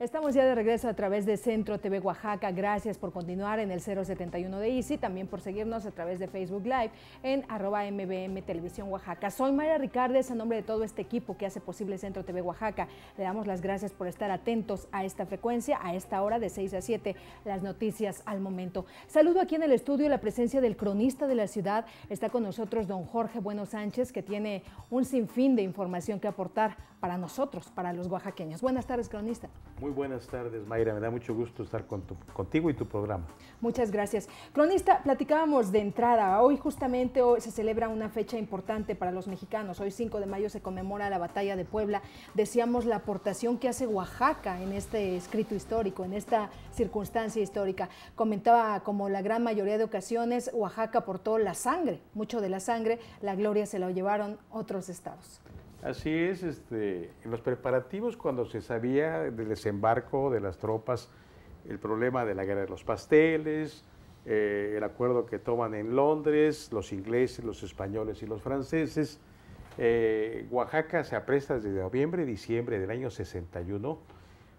Estamos ya de regreso a través de Centro TV Oaxaca. Gracias por continuar en el 071 de Ici, también por seguirnos a través de Facebook Live en arroba MBM Televisión Oaxaca. Soy Mayra Ricardes, a nombre de todo este equipo que hace posible Centro TV Oaxaca. Le damos las gracias por estar atentos a esta frecuencia, a esta hora de 6 a 7, las noticias al momento. Saludo aquí en el estudio la presencia del cronista de la ciudad. Está con nosotros don Jorge Bueno Sánchez, que tiene un sinfín de información que aportar para nosotros, para los oaxaqueños. Buenas tardes, cronista. Muy buenas tardes, Mayra. Me da mucho gusto estar contigo y tu programa. Muchas gracias. Cronista, platicábamos de entrada. Hoy justamente hoy se celebra una fecha importante para los mexicanos. Hoy 5 de mayo se conmemora la batalla de Puebla. Decíamos la aportación que hace Oaxaca en este escrito histórico, en esta circunstancia histórica. Comentaba como la gran mayoría de ocasiones Oaxaca aportó la sangre, mucho de la sangre. La gloria se la llevaron otros estados. Así es, este, en los preparativos cuando se sabía del desembarco de las tropas, el problema de la guerra de los pasteles, eh, el acuerdo que toman en Londres, los ingleses, los españoles y los franceses, eh, Oaxaca se apresta desde noviembre, diciembre del año 61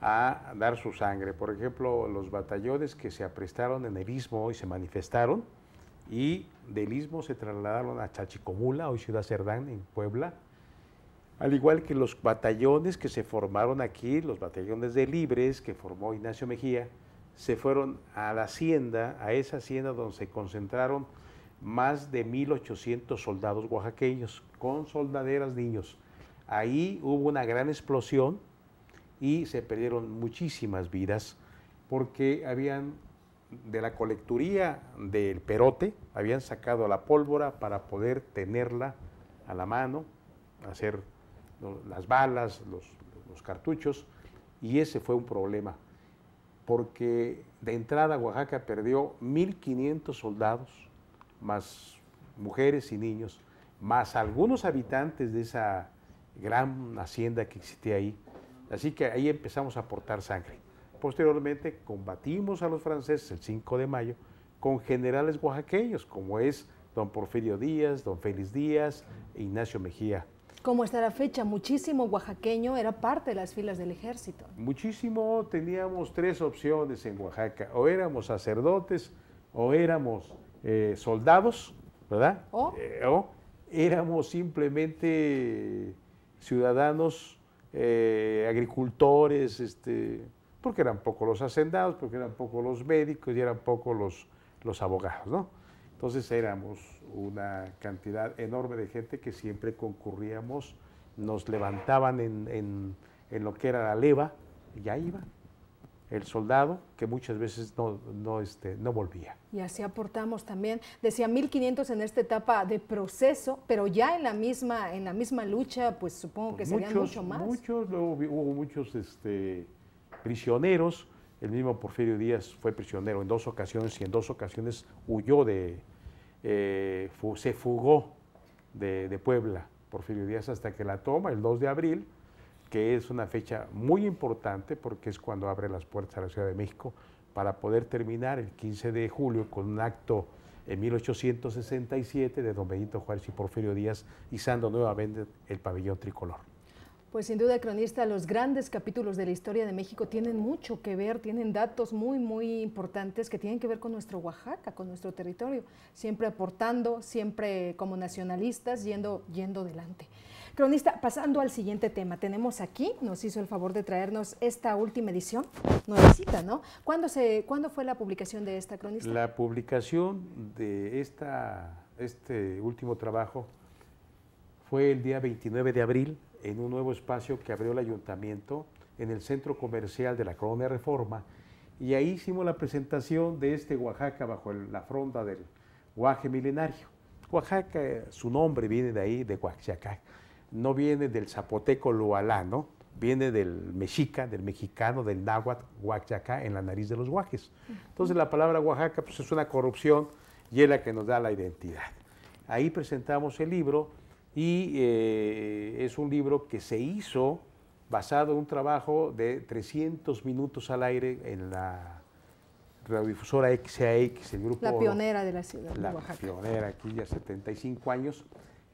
a dar su sangre. Por ejemplo, los batallones que se aprestaron en el istmo y se manifestaron y del istmo se trasladaron a Chachicomula, hoy Ciudad Cerdán, en Puebla, al igual que los batallones que se formaron aquí, los batallones de libres que formó Ignacio Mejía, se fueron a la hacienda, a esa hacienda donde se concentraron más de 1.800 soldados oaxaqueños con soldaderas niños. Ahí hubo una gran explosión y se perdieron muchísimas vidas porque habían de la colecturía del perote, habían sacado la pólvora para poder tenerla a la mano, hacer las balas, los, cartuchos, y ese fue un problema, porque de entrada Oaxaca perdió 1.500 soldados, más mujeres y niños, más algunos habitantes de esa gran hacienda que existía ahí. Así que ahí empezamos a aportar sangre. Posteriormente combatimos a los franceses el 5 de mayo con generales oaxaqueños, como es don Porfirio Díaz, don Félix Díaz e Ignacio Mejía como hasta la fecha, muchísimo oaxaqueño era parte de las filas del ejército. Muchísimo teníamos tres opciones en Oaxaca, o éramos sacerdotes, o éramos eh, soldados, ¿verdad? Eh, o, éramos simplemente ciudadanos, eh, agricultores, este, porque eran pocos los hacendados, porque eran pocos los médicos y eran pocos los, los abogados, ¿no? Entonces éramos una cantidad enorme de gente que siempre concurríamos, nos levantaban en, en, lo que era la leva y ya iba el soldado que muchas veces no, no, este, no volvía. Y así aportamos también, decía 1500 en esta etapa de proceso, pero ya en la misma, en la misma lucha, pues supongo pues que serían mucho más. Muchos, hubo muchos este, prisioneros, el mismo Porfirio Díaz fue prisionero en dos ocasiones y en dos ocasiones huyó de, eh, se fugó de, de, Puebla, Porfirio Díaz, hasta que la toma el 2 de abril, que es una fecha muy importante porque es cuando abre las puertas a la Ciudad de México para poder terminar el 15 de julio con un acto en 1867 de don Benito Juárez y Porfirio Díaz izando nuevamente el pabellón tricolor. Pues sin duda, cronista, los grandes capítulos de la historia de México tienen mucho que ver, tienen datos muy, muy importantes que tienen que ver con nuestro Oaxaca, con nuestro territorio, siempre aportando, siempre como nacionalistas, yendo, yendo adelante. Cronista, pasando al siguiente tema, tenemos aquí, nos hizo el favor de traernos esta última edición, nuevecita, ¿no? ¿Cuándo, se, ¿Cuándo fue la publicación de esta cronista? La publicación de esta, este último trabajo fue el día 29 de abril en un nuevo espacio que abrió el ayuntamiento en el centro comercial de la Colonia Reforma. Y ahí hicimos la presentación de este Oaxaca bajo la fronda del guaje milenario. Oaxaca, eh, su nombre viene de ahí, de Oaxaca. No viene del zapoteco loalano, viene del mexica, del mexicano, del náhuatl, Oaxaca, en la nariz de los guajes. Entonces la palabra Oaxaca pues, es una corrupción y es la que nos da la identidad. Ahí presentamos el libro y eh, es un libro que se hizo basado en un trabajo de 300 minutos al aire en la radiodifusora XAX, el grupo... La pionera de la ciudad de Oaxaca. pionera, aquí ya 75 años.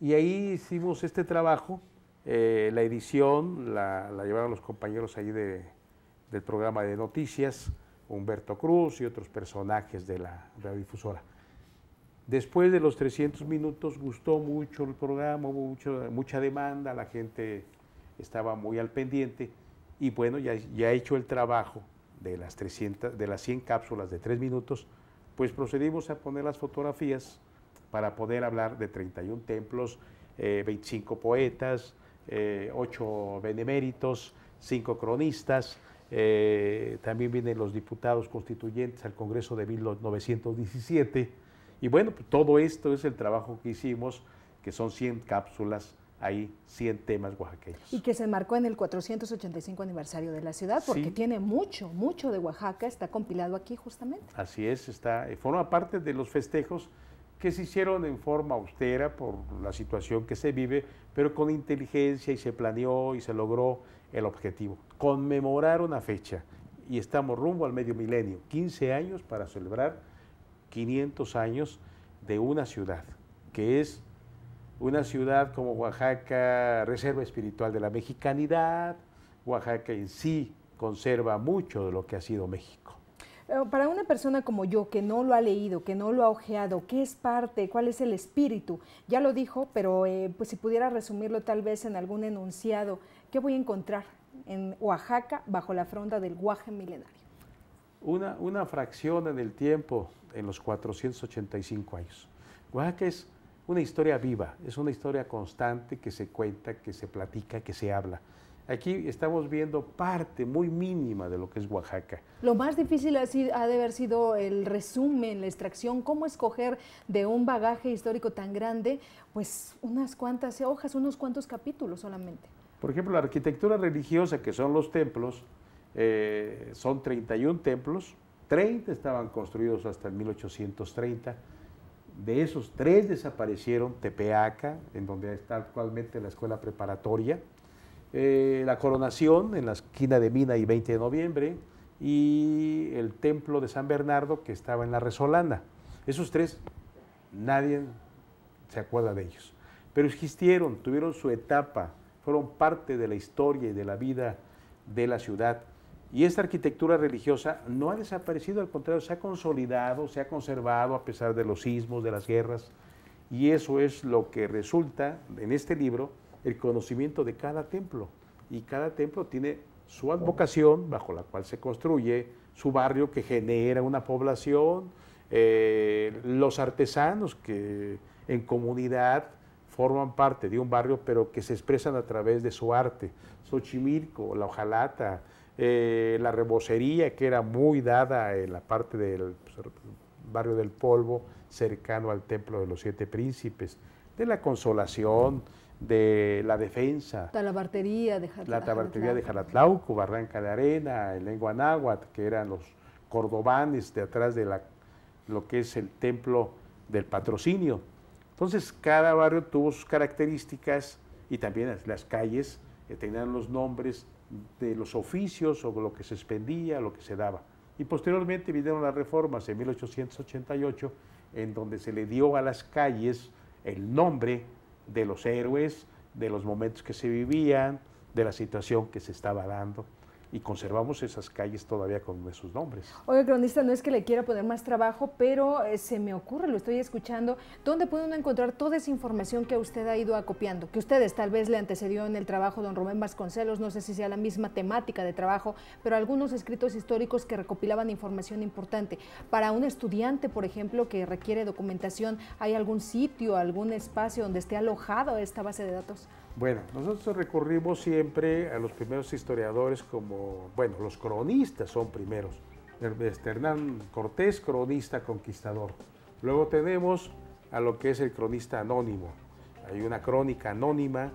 Y ahí hicimos este trabajo, eh, la edición la, llevaron los compañeros ahí de, del programa de noticias, Humberto Cruz y otros personajes de la radiodifusora. Después de los 300 minutos gustó mucho el programa, mucha demanda, la gente estaba muy al pendiente y bueno, ya, ya hecho el trabajo de las, 300, 100 cápsulas de 3 minutos, pues procedimos a poner las fotografías para poder hablar de 31 templos, 25 eh, poetas, 8 eh, beneméritos, 5 cronistas, eh, también vienen los diputados constituyentes al Congreso de 1917 y bueno, pues, todo esto es el trabajo que hicimos, que son 100 cápsulas ahí 100 temas oaxaqueños. Y que se marcó en el 485 aniversario de la ciudad, porque tiene mucho, mucho de Oaxaca, está compilado aquí justamente. Así es, está, eh, forma parte de los festejos que se hicieron en forma austera por la situación que se vive, pero con inteligencia y se planeó y se logró el objetivo, conmemorar una fecha y estamos rumbo al medio milenio, 15 años para celebrar 500 años de una ciudad, que es una ciudad como Oaxaca, reserva espiritual de la mexicanidad. Oaxaca en sí conserva mucho de lo que ha sido México. Eh, para una persona como yo que no lo ha leído, que no lo ha ojeado, ¿qué es parte? ¿Cuál es el espíritu? Ya lo dijo, pero eh, pues si pudiera resumirlo tal vez en algún enunciado, ¿qué voy a encontrar en Oaxaca bajo la fronda del guaje milenario? una, una fracción en el tiempo, en los 485 años. Oaxaca es una historia viva, es una historia constante que se cuenta, que se platica, que se habla. Aquí estamos viendo parte muy mínima de lo que es Oaxaca. Lo más difícil ha, ha, de haber sido el resumen, la extracción, cómo escoger de un bagaje histórico tan grande, pues unas cuantas hojas, unos cuantos capítulos solamente. Por ejemplo, la arquitectura religiosa, que son los templos, eh, son 31 templos, 30 estaban construidos hasta el 1830. De esos, tres desaparecieron, Tepeaca, en donde está actualmente la escuela preparatoria, eh, la coronación en la esquina de Mina y 20 de noviembre, y el templo de San Bernardo que estaba en la Resolana. Esos tres, nadie se acuerda de ellos. Pero existieron, tuvieron su etapa, fueron parte de la historia y de la vida de la ciudad. Y esta arquitectura religiosa no ha desaparecido, al contrario, se ha consolidado, se ha conservado a pesar de los sismos, de las guerras. Y eso es lo que resulta en este libro, el conocimiento de cada templo. Y cada templo tiene su advocación bajo la cual se construye, su barrio que genera una población, eh, los artesanos que en comunidad forman parte de un barrio, pero que se expresan a través de su arte. Xochimilco, La Ojalata, eh, la rebocería que era muy dada en la parte del pues, barrio del Polvo, cercano al Templo de los Siete Príncipes, de la consolación, de la defensa. La tabartería de Jalatlauco. La de Barranca de Arena, el lengua náhuatl, que eran los cordobanes de atrás de lo que es el templo del patrocinio. Entonces, cada barrio tuvo sus características y también las calles que eh, tenían los nombres de los oficios sobre lo que se expendía, lo que se daba. Y posteriormente vinieron las reformas en 1888, en donde se le dio a las calles el nombre de los héroes, de los momentos que se vivían, de la situación que se estaba dando, y conservamos esas calles todavía con sus nombres. Oye, cronista, no es que le quiera poner más trabajo, pero eh, se me ocurre, lo estoy escuchando, ¿dónde puede encontrar toda esa información que usted ha ido acopiando? Que ustedes tal vez le antecedió en el trabajo don Rubén Vasconcelos, no sé si sea la misma temática de trabajo, pero algunos escritos históricos que recopilaban información importante. Para un estudiante, por ejemplo, que requiere documentación, ¿hay algún sitio, algún espacio donde esté alojado esta base de datos? Bueno, nosotros recurrimos siempre a los primeros historiadores como, bueno, los cronistas son primeros. Este, Hernán Cortés, cronista conquistador. Luego tenemos a lo que es el cronista anónimo. Hay una crónica anónima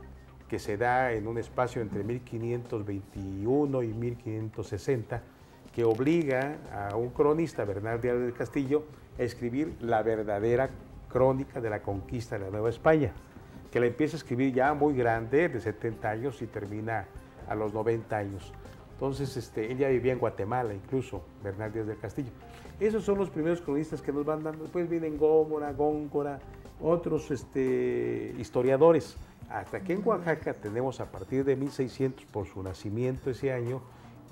que se da en un espacio entre 1521 y 1560 que obliga a un cronista, Bernal Díaz del Castillo, a escribir la verdadera crónica de la conquista de la Nueva España que la empieza a escribir ya muy grande, de 70 años, y termina a los 90 años. Entonces, este, él vivía en Guatemala, incluso, Bernal Díaz del Castillo. Esos son los primeros cronistas que nos van dando. Después vienen Gómora, Góngora, otros este, historiadores. Hasta que en Oaxaca tenemos a partir de 1600, por su nacimiento ese año,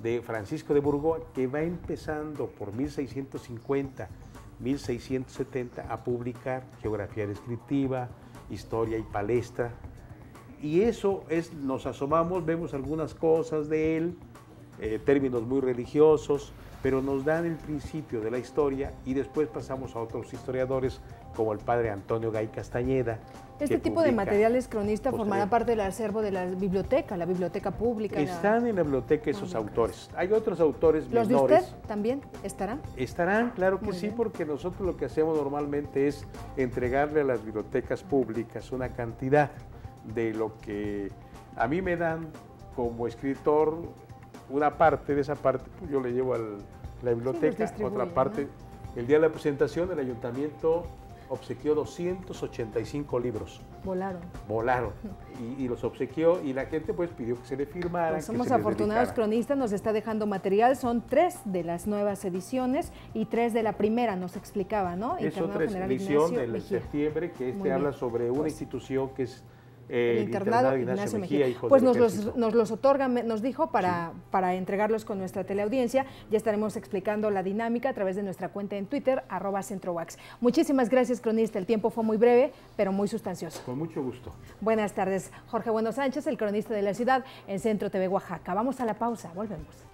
de Francisco de Burgoa, que va empezando por 1650, 1670 a publicar geografía descriptiva, historia y palestra. Y eso es, nos asomamos, vemos algunas cosas de él, eh, términos muy religiosos, pero nos dan el principio de la historia y después pasamos a otros historiadores como el padre Antonio Gay Castañeda. Este tipo de materiales cronista formará parte del acervo de la biblioteca, la biblioteca pública. Están en la biblioteca esos autores. Hay otros autores ¿Los menores. ¿Los de usted también estarán? Estarán, claro que sí, porque nosotros lo que hacemos normalmente es entregarle a las bibliotecas públicas una cantidad de lo que a mí me dan como escritor, una parte de esa parte pues, yo le llevo a la biblioteca, otra parte. El día de la presentación, el ayuntamiento obsequió 285 libros. Volaron. Volaron. Y, los obsequió y la gente pues pidió que se le firmara. Pues somos afortunados cronistas, nos está dejando material. Son tres de las nuevas ediciones y tres de la primera, nos explicaba, ¿no? Es otra edición del septiembre que este habla sobre una pues institución que es el eh, internado, Ignacio, Mejía, pues nos los, nos otorga, nos dijo para, para entregarlos con nuestra teleaudiencia. Ya estaremos explicando la dinámica a través de nuestra cuenta en Twitter, arroba CentroWax. Muchísimas gracias, cronista. El tiempo fue muy breve, pero muy sustancioso. Con mucho gusto. Buenas tardes, Jorge Bueno Sánchez, el cronista de la ciudad en Centro TV Oaxaca. Vamos a la pausa, volvemos.